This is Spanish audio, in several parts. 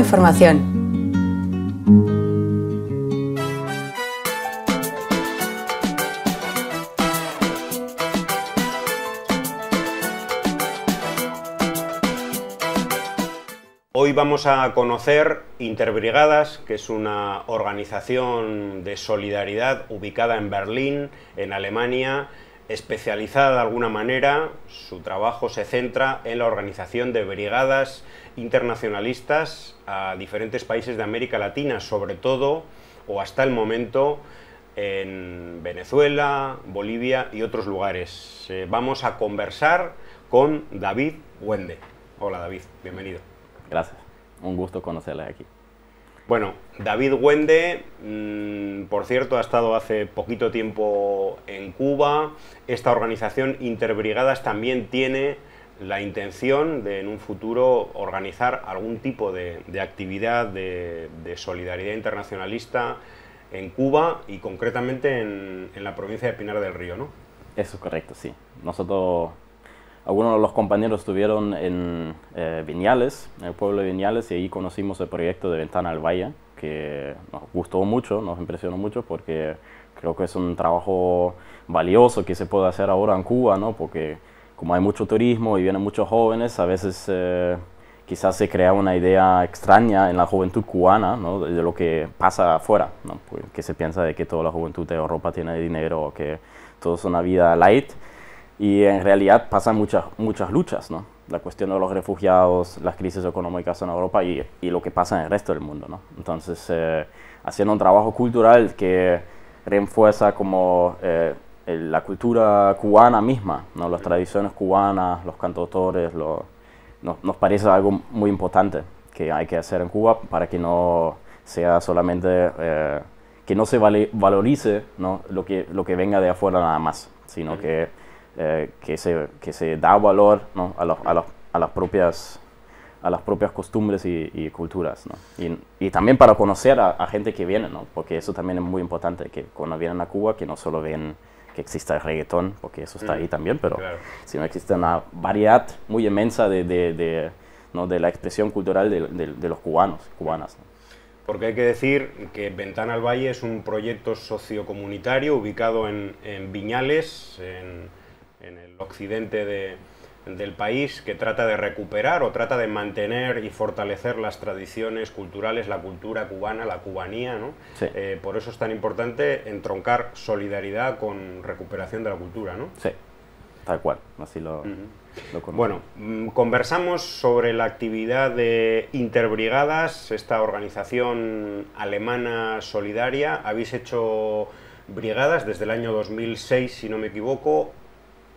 información. Hoy vamos a conocer Interbrigadas, que es una organización de solidaridad ubicada en Berlín, en Alemania, especializada de alguna manera, su trabajo se centra en la organización de brigadas internacionalistas a diferentes países de América Latina, sobre todo o hasta el momento en Venezuela, Bolivia y otros lugares. Eh, vamos a conversar con David Wende. Hola David, bienvenido. Gracias, un gusto conocerle aquí. Bueno, David Wende, mm, por cierto, ha estado hace poquito tiempo en Cuba. Esta organización Interbrigadas también tiene la intención de en un futuro organizar algún tipo de, actividad de, solidaridad internacionalista en Cuba y concretamente en, en, la provincia de Pinar del Río, ¿no? Eso es correcto, sí. Nosotros algunos de los compañeros estuvieron en eh, Viñales, en el pueblo de Viñales, y ahí conocimos el proyecto de Ventana al Valle, que nos gustó mucho, nos impresionó mucho, porque creo que es un trabajo valioso que se puede hacer ahora en Cuba, ¿no? porque como hay mucho turismo y vienen muchos jóvenes, a veces eh, quizás se crea una idea extraña en la juventud cubana de lo que pasa afuera, ¿no? Pues, que se piensa de que toda la juventud de Europa tiene dinero, que todo es una vida light, y en realidad pasan muchas, muchas luchas, ¿no? La cuestión de los refugiados, las crisis económicas en Europa y, y lo que pasa en el resto del mundo, ¿no? Entonces, eh, haciendo un trabajo cultural que refuerza como eh, la cultura cubana misma, ¿no? Las tradiciones cubanas, los cantautores, lo, nos parece algo muy importante que hay que hacer en Cuba para que no sea solamente... Eh, que no se vale, valorice ¿no? Lo, que, lo que venga de afuera nada más, sino que eh, que, se, que se da valor ¿no? a, a, a, las propias, a las propias costumbres y, culturas. ¿no? Y, y, también para conocer a, gente que viene, ¿no? porque eso también es muy importante, que cuando vienen a Cuba, que no solo ven que exista el reggaetón, porque eso está ahí mm, también, pero que existe una variedad muy inmensa de, de, de, ¿no? de la expresión cultural de, los cubanos, cubanas. Porque hay que decir que Ventana al Valle es un proyecto sociocomunitario ubicado en, en Viñales, en, en el occidente del país que trata de recuperar o trata de mantener y fortalecer las tradiciones culturales, la cultura cubana, la cubanía. ¿no? Eh, por eso es tan importante entroncar solidaridad con recuperación de la cultura. ¿no? Sí, tal cual, así lo, Bueno, mm, conversamos sobre la actividad de Interbrigadas, esta organización alemana solidaria. Habéis hecho brigadas desde el año 2006, si no me equivoco,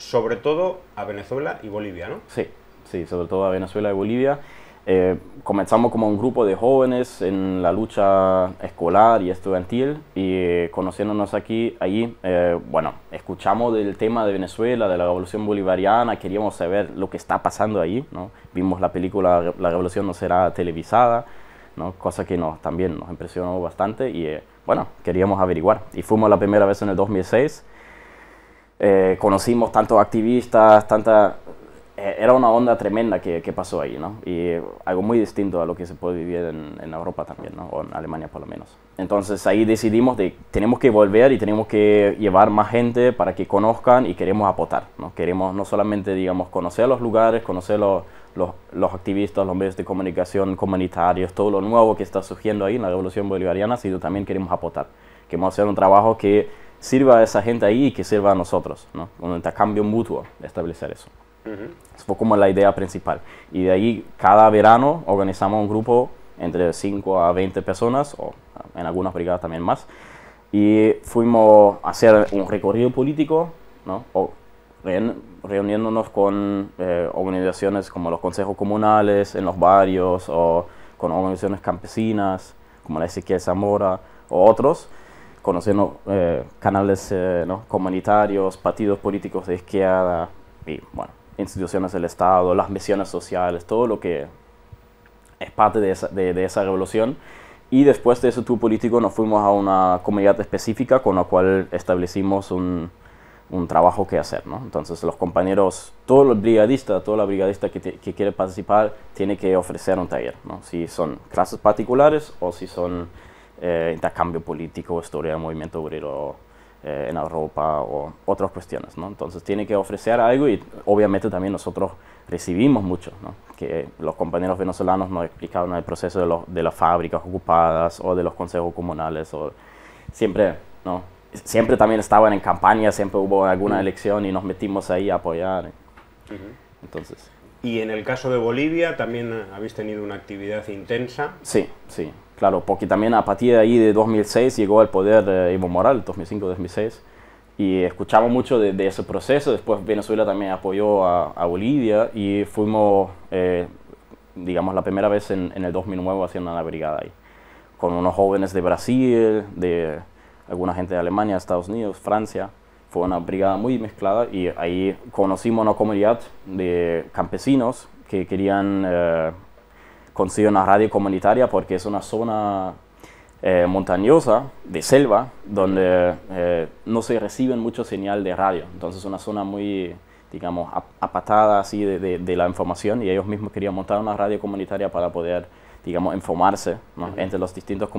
sobre todo a Venezuela y Bolivia, ¿no? Sí, sí, sobre todo a Venezuela y Bolivia. Eh, comenzamos como un grupo de jóvenes en la lucha escolar y estudiantil y eh, conociéndonos aquí, allí, eh, bueno, escuchamos del tema de Venezuela, de la revolución bolivariana, queríamos saber lo que está pasando allí, ¿no? Vimos la película La revolución no será televisada, ¿no? Cosa que nos, también nos impresionó bastante y, bueno, queríamos averiguar. Y fuimos la primera vez en el 2006 eh, conocimos tantos activistas, tanta... Eh, era una onda tremenda que, que, pasó ahí, ¿no? Y algo muy distinto a lo que se puede vivir en, en, Europa también, ¿no? O en Alemania por lo menos. Entonces ahí decidimos de tenemos que volver y tenemos que llevar más gente para que conozcan y queremos aportar, ¿no? Queremos no solamente, digamos, conocer los lugares, conocer los, los, los, activistas, los medios de comunicación comunitarios, todo lo nuevo que está surgiendo ahí en la revolución bolivariana, sino también queremos aportar. Queremos hacer un trabajo que sirva a esa gente ahí y que sirva a nosotros, ¿no? Un intercambio mutuo, establecer eso. fue como la idea principal. Y de ahí, cada verano organizamos un grupo entre 5 a 20 personas, o en algunas brigadas también más, y fuimos a hacer un recorrido político, ¿no? O reuniéndonos con eh, organizaciones como los consejos comunales en los barrios, o con organizaciones campesinas, como la Ezequiel Zamora, o otros, conociendo eh, canales eh, ¿no? comunitarios, partidos políticos de izquierda, y, bueno, instituciones del Estado, las misiones sociales, todo lo que es parte de esa, de, esa revolución. Y después de ese tour político nos fuimos a una comunidad específica con la cual establecimos un, un trabajo que hacer, ¿no? Entonces los compañeros, todo el brigadista, toda la brigadista que, que quiere participar tiene que ofrecer un taller, ¿no? Si son clases particulares o si son eh, intercambio político, historia del movimiento obrero eh, en Europa o otras cuestiones. ¿no? Entonces tiene que ofrecer algo y obviamente también nosotros recibimos mucho, que los compañeros venezolanos nos explicaban el proceso de, las fábricas ocupadas o de los consejos comunales. O, siempre, ¿no? siempre también estaban en campaña, siempre hubo alguna elección y nos metimos ahí a apoyar. Entonces. Y en el caso de Bolivia también habéis tenido una actividad intensa. Sí, sí. Claro, porque también a partir de ahí de 2006 llegó al poder eh, Evo Morales, 2005-2006, y escuchamos mucho de, ese proceso. Después Venezuela también apoyó a, Bolivia y fuimos, eh, digamos, la primera vez en, el 2009 haciendo una brigada ahí, con unos jóvenes de Brasil, de alguna gente de Alemania, Estados Unidos, Francia. Fue una brigada muy mezclada y ahí conocimos una comunidad de campesinos que querían... Eh, consigue una radio comunitaria porque es una zona eh, montañosa, de selva, donde eh, no se reciben mucho señal de radio. Entonces es una zona muy, digamos, apatada así de, la información y ellos mismos querían montar una radio comunitaria para poder, digamos, informarse entre las distintas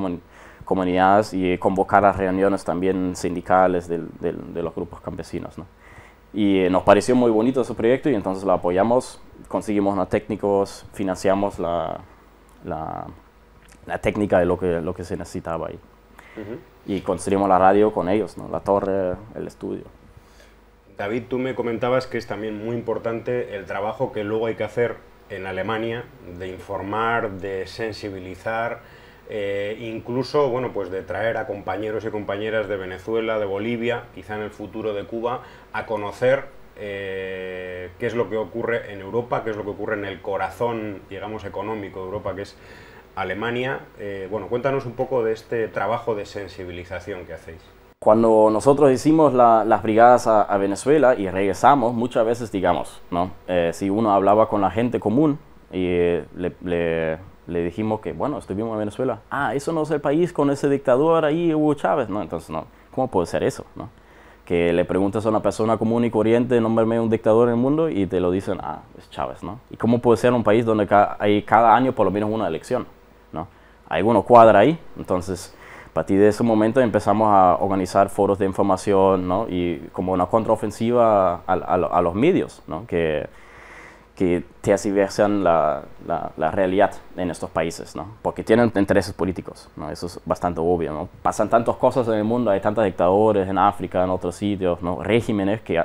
comunidades y convocar las reuniones también sindicales de los grupos campesinos. ¿no? Y eh, nos pareció muy bonito ese proyecto y entonces lo apoyamos, conseguimos unos técnicos, financiamos la, la, técnica de lo que, lo que se necesitaba ahí. Y construimos la radio con ellos, la torre, el estudio. David, tú me comentabas que es también muy importante el trabajo que luego hay que hacer en Alemania de informar, de sensibilizar eh, incluso bueno, pues de traer a compañeros y compañeras de Venezuela, de Bolivia, quizá en el futuro de Cuba, a conocer eh, qué es lo que ocurre en Europa, qué es lo que ocurre en el corazón, digamos, económico de Europa, que es Alemania. Eh, bueno, cuéntanos un poco de este trabajo de sensibilización que hacéis. Cuando nosotros hicimos las brigadas a, Venezuela y regresamos, muchas veces digamos, ¿no? si uno hablaba con la gente común y le le dijimos que, bueno, estuvimos en Venezuela. Ah, eso no es el país con ese dictador ahí, Hugo Chávez. No, entonces no. ¿Cómo puede ser eso? No? Que le preguntas a una persona común y corriente, nombrarme un dictador en el mundo, y te lo dicen, ah, es Chávez, ¿no? ¿Y cómo puede ser un país donde hay cada año por lo menos una elección, ¿no? Hay uno cuadra ahí. Entonces, a partir de ese momento empezamos a organizar foros de información, ¿no? Y como una contraofensiva a, los medios, ¿no? Que, que te la, la, la, realidad en estos países, ¿no? Porque tienen intereses políticos, ¿no? Eso es bastante obvio, ¿no? Pasan tantas cosas en el mundo, hay tantos dictadores en África, en otros sitios, ¿no? Regímenes que,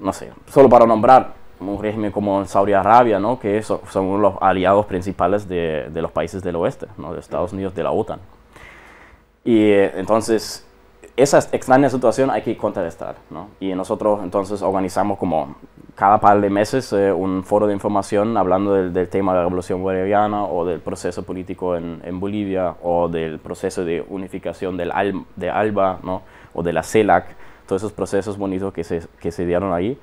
no sé, solo para nombrar un régimen como en Saudi Arabia, ¿no? Que son, son los aliados principales de, de, los países del oeste, ¿no? De Estados Unidos, de la OTAN. Y eh, entonces esa extraña situación hay que contrarrestar. ¿no? Y nosotros entonces organizamos como cada par de meses eh, un foro de información hablando del, tema de la revolución boliviana o del proceso político en, en Bolivia o del proceso de unificación del de ALBA ¿no? o de la CELAC, todos esos procesos bonitos que se, que se dieron ahí.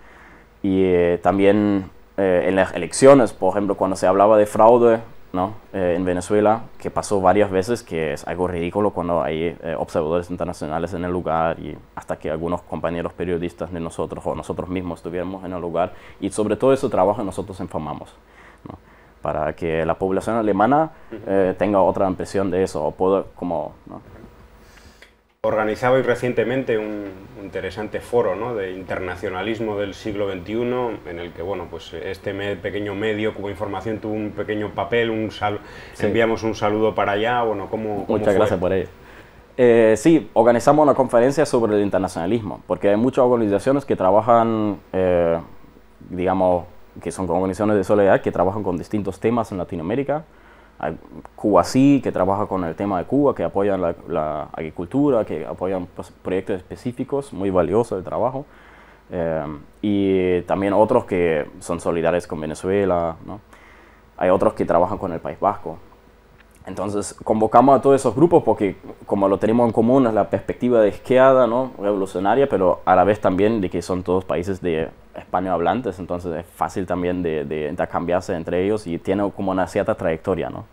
Y eh, también eh, en las elecciones, por ejemplo, cuando se hablaba de fraude, ¿no? Eh, en Venezuela, que pasó varias veces, que es algo ridículo cuando hay eh, observadores internacionales en el lugar y hasta que algunos compañeros periodistas de nosotros o nosotros mismos estuviéramos en el lugar y sobre todo ese trabajo nosotros informamos. ¿no? Para que la población alemana eh, tenga otra impresión de eso o pueda como... ¿no? organizaba hoy recientemente un interesante foro de internacionalismo del siglo XXI, en el que bueno, pues este pequeño medio, como Información, tuvo un pequeño papel, un enviamos un saludo para allá. Bueno, ¿cómo, Muchas gracias por ello. Eh, sí, organizamos una conferencia sobre el internacionalismo, porque hay muchas organizaciones que trabajan, eh, digamos, que son organizaciones de solidaridad que trabajan con distintos temas en Latinoamérica. Cuba sí, que trabaja con el tema de Cuba, que apoyan la, agricultura, que apoyan proyectos específicos, muy valioso el trabajo. Eh, y también otros que son solidarios con Venezuela, Hay otros que trabajan con el País Vasco, entonces convocamos a todos esos grupos porque como lo tenemos en común es la perspectiva de izquierda, ¿no? revolucionaria, pero a la vez también de que son todos países de hablantes. entonces es fácil también de, intercambiarse entre ellos y tiene como una cierta trayectoria. ¿no?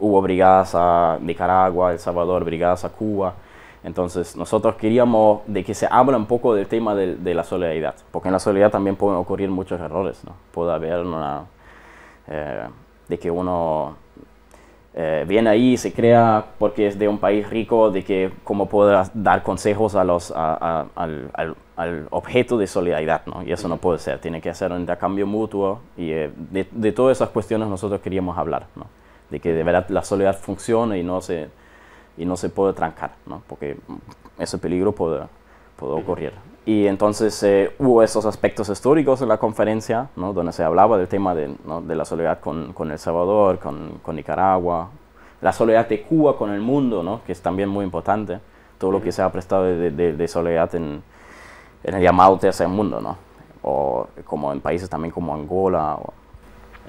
Hubo brigadas a Nicaragua, El Salvador, brigadas a Cuba, entonces nosotros queríamos de que se habla un poco del tema de, la solidaridad, porque en la solidaridad también pueden ocurrir muchos errores, ¿no? puede haber una... Eh, de que uno eh, viene ahí se crea porque es de un país rico, de que cómo podrás dar consejos a los, al, objeto de solidaridad, ¿no? Y eso no puede ser, tiene que ser un intercambio mutuo y eh, de, todas esas cuestiones nosotros queríamos hablar, ¿no? De que de verdad la solidaridad funcione y no se, y no se puede trancar, ¿no? Porque ese peligro puede ocurrir. Y entonces eh, hubo esos aspectos históricos en la conferencia, ¿no? donde se hablaba del tema de, ¿no? de la soledad con, con, El Salvador, con, con, Nicaragua, la soledad de Cuba con el mundo, ¿no? que es también muy importante, todo lo que se ha prestado de, de, soledad en, en, el llamado tercer mundo, ¿no? o como en países también como Angola. O,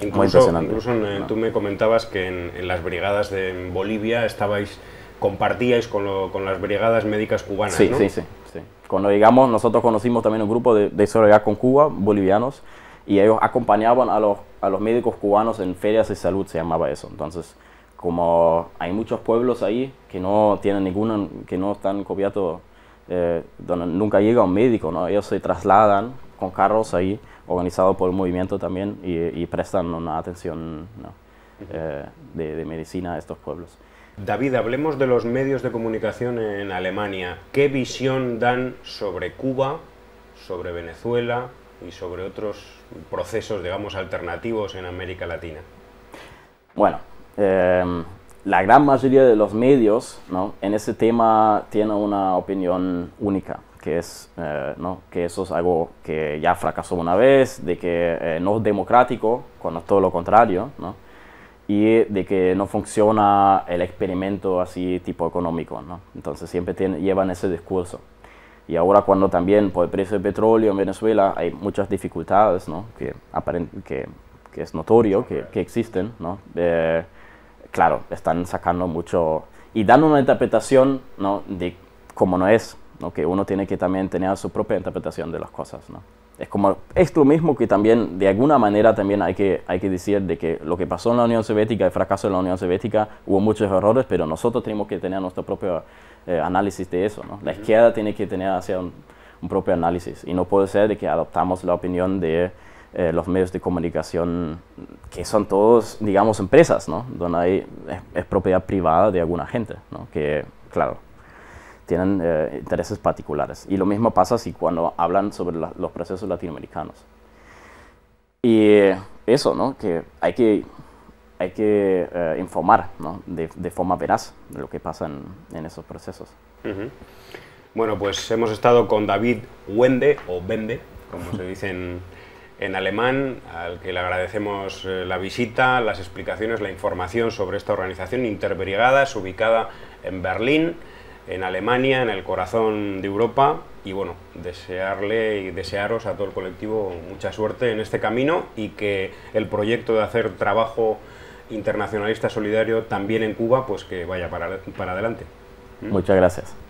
incluso, incluso tú me comentabas que en, las brigadas de Bolivia estabais compartíais con, lo, con, las brigadas médicas cubanas, sí, Sí, sí, cuando llegamos, nosotros conocimos también un grupo de, de solidaridad con Cuba, bolivianos, y ellos acompañaban a los, médicos cubanos en ferias de salud, se llamaba eso. Entonces, como hay muchos pueblos ahí que no tienen ninguna, que no están cubiertos, eh, donde nunca llega un médico, ¿no? ellos se trasladan con carros ahí, organizados por el movimiento también, y, prestan una atención eh, de, medicina a estos pueblos. David, hablemos de los medios de comunicación en Alemania. ¿Qué visión dan sobre Cuba, sobre Venezuela y sobre otros procesos, digamos, alternativos en América Latina? Bueno, em, la gran mayoría de los medios en ese tema tiene una opinión única, que es eh, que eso es algo que ya fracasó una vez, de que eh, no es democrático, cuando es todo lo contrario, ¿no? y de que no funciona el experimento así tipo económico, ¿no? Entonces siempre llevan ese discurso. Y ahora cuando también por el precio del petróleo en Venezuela hay muchas dificultades, ¿no? Que, que, que es notorio que, existen, ¿no? Eh, claro, están sacando mucho y dando una interpretación, ¿no? De cómo no es, Que uno tiene que también tener su propia interpretación de las cosas, ¿no? es como esto mismo que también de alguna manera también hay que, decir de que lo que pasó en la Unión Soviética, el fracaso de la Unión Soviética, hubo muchos errores, pero nosotros tenemos que tener nuestro propio eh, análisis de eso. La izquierda tiene que tener hacia un, propio análisis y no puede ser de que adoptamos la opinión de eh, los medios de comunicación que son todos, digamos, empresas, ¿no? donde hay, es, propiedad privada de alguna gente, ¿no? que claro, tienen eh, intereses particulares. Y lo mismo pasa si cuando hablan sobre los procesos latinoamericanos. Y eso, ¿no? Que hay que, hay que eh, informar ¿no? de, forma veraz de lo que pasa en, esos procesos. Bueno, pues hemos estado con David Wende, o Bende, como se dice en, alemán, al que le agradecemos eh, la visita, las explicaciones, la información sobre esta organización ...es ubicada en Berlín en Alemania, en el corazón de Europa. Y bueno, desearle y desearos a todo el colectivo mucha suerte en este camino y que el proyecto de hacer trabajo internacionalista solidario también en Cuba, pues que vaya para, para adelante. ¿Mm? Muchas gracias.